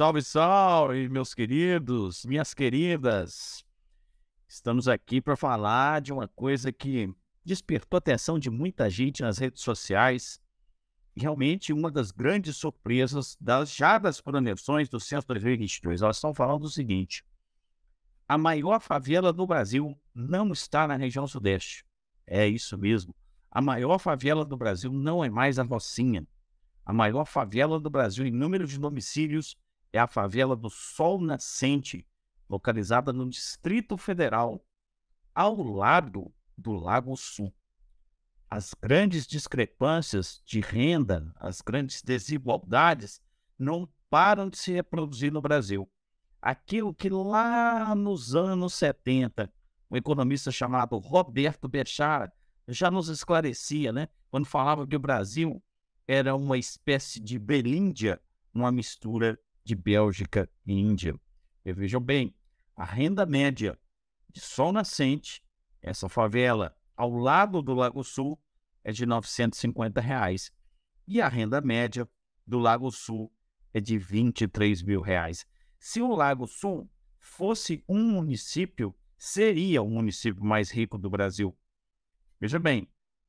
Salve, salve, meus queridos, minhas queridas. Estamos aqui para falar de uma coisa que despertou a atenção de muita gente nas redes sociais. E realmente, uma das grandes surpresas das já das projeções do Censo 2022. Elas estão falando do seguinte: a maior favela do Brasil não está na região Sudeste. É isso mesmo. A maior favela do Brasil não é mais a Rocinha. A maior favela do Brasil em número de domicílios é a favela do Sol Nascente, localizada no Distrito Federal, ao lado do Lago Sul. As grandes discrepâncias de renda, as grandes desigualdades não param de se reproduzir no Brasil. Aquilo que lá nos anos 70, um economista chamado Roberto Bechara já nos esclarecia, né? Quando falava que o Brasil era uma espécie de Belíndia, uma mistura de Bélgica e Índia. E vejam bem, a renda média de Sol Nascente, essa favela ao lado do Lago Sul, é de R$ 950. Reais, e a renda média do Lago Sul é de R$ 23 mil. Reais. Se o Lago Sul fosse um município, seria o município mais rico do Brasil. Veja bem,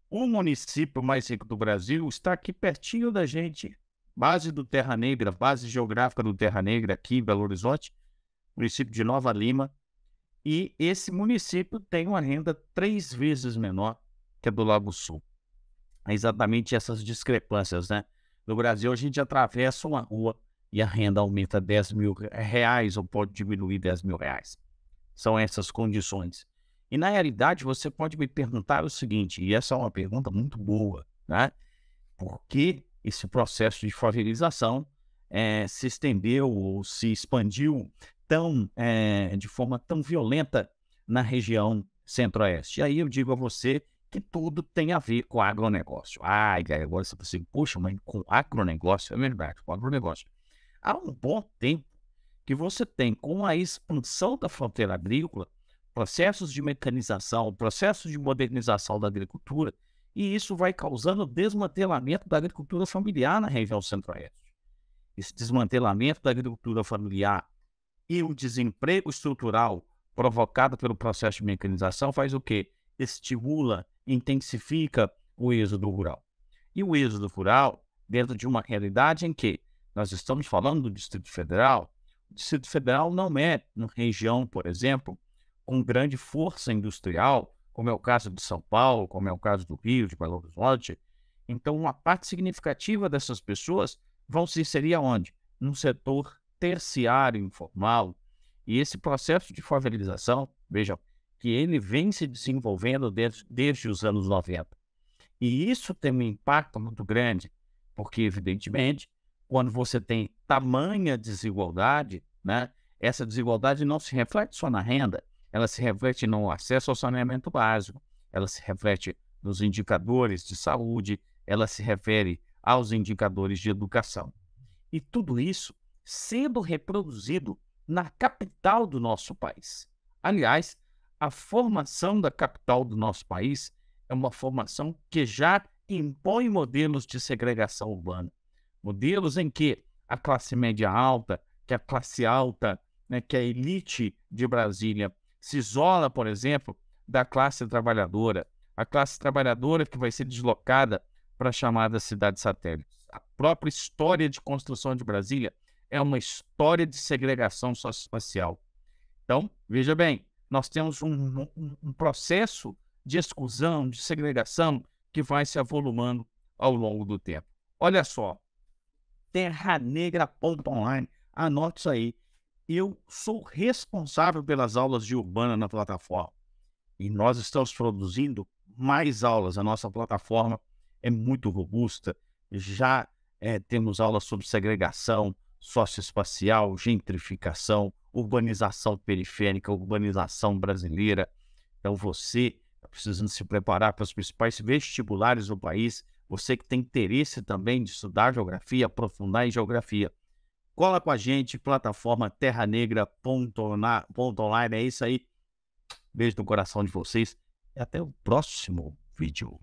o município mais rico do Brasil está aqui pertinho da gente, base do Terra Negra, base geográfica do Terra Negra aqui em Belo Horizonte, município de Nova Lima. E esse município tem uma renda três vezes menor que a do Lago Sul. É exatamente essas discrepâncias, né? No Brasil, a gente atravessa uma rua e a renda aumenta 10 mil reais ou pode diminuir 10 mil reais. São essas condições. E na realidade, você pode me perguntar o seguinte, e essa é uma pergunta muito boa, né? Por que esse processo de favelização é, eh, se estendeu ou se expandiu tão é, de forma tão violenta na região centro-oeste. E aí eu digo a você que tudo tem a ver com agronegócio. Ai, ah, agora você pensa, assim, poxa, mas com agronegócio, é verdade, com agronegócio. Há um bom tempo que você tem, com a expansão da fronteira agrícola, processos de mecanização, processos de modernização da agricultura, e isso vai causando desmantelamento da agricultura familiar na região centro-oeste. Esse desmantelamento da agricultura familiar e o desemprego estrutural provocado pelo processo de mecanização faz o quê? Estimula, intensifica o êxodo rural. E o êxodo rural, dentro de uma realidade em que nós estamos falando do Distrito Federal, o Distrito Federal não é uma região, por exemplo, com grande força industrial como é o caso de São Paulo, como é o caso do Rio, de Belo Horizonte. Então, uma parte significativa dessas pessoas vão se inserir aonde? No setor terciário informal. E esse processo de favelização, vejam, que ele vem se desenvolvendo desde, desde os anos 90. E isso tem um impacto muito grande, porque, evidentemente, quando você tem tamanha desigualdade, né, essa desigualdade não se reflete só na renda, ela se reflete no acesso ao saneamento básico, ela se reflete nos indicadores de saúde, ela se refere aos indicadores de educação. E tudo isso sendo reproduzido na capital do nosso país. Aliás, a formação da capital do nosso país é uma formação que já impõe modelos de segregação urbana. Modelos em que a classe média alta, que a classe alta, né, que a elite de Brasília se isola, por exemplo, da classe trabalhadora, a classe trabalhadora que vai ser deslocada para a chamada cidade satélite. A própria história de construção de Brasília é uma história de segregação socioespacial. Então, veja bem, nós temos um, um, um processo de exclusão, de segregação, que vai se avolumando ao longo do tempo. Olha só, terra online, anote isso aí eu sou responsável pelas aulas de Urbana na plataforma. E nós estamos produzindo mais aulas. A nossa plataforma é muito robusta. Já é, temos aulas sobre segregação socioespacial, gentrificação, urbanização periférica, urbanização brasileira. Então você está precisando se preparar para os principais vestibulares do país. Você que tem interesse também de estudar geografia, aprofundar em geografia Cola com a gente, plataforma terranegra.online. É isso aí. Beijo no coração de vocês e até o próximo vídeo.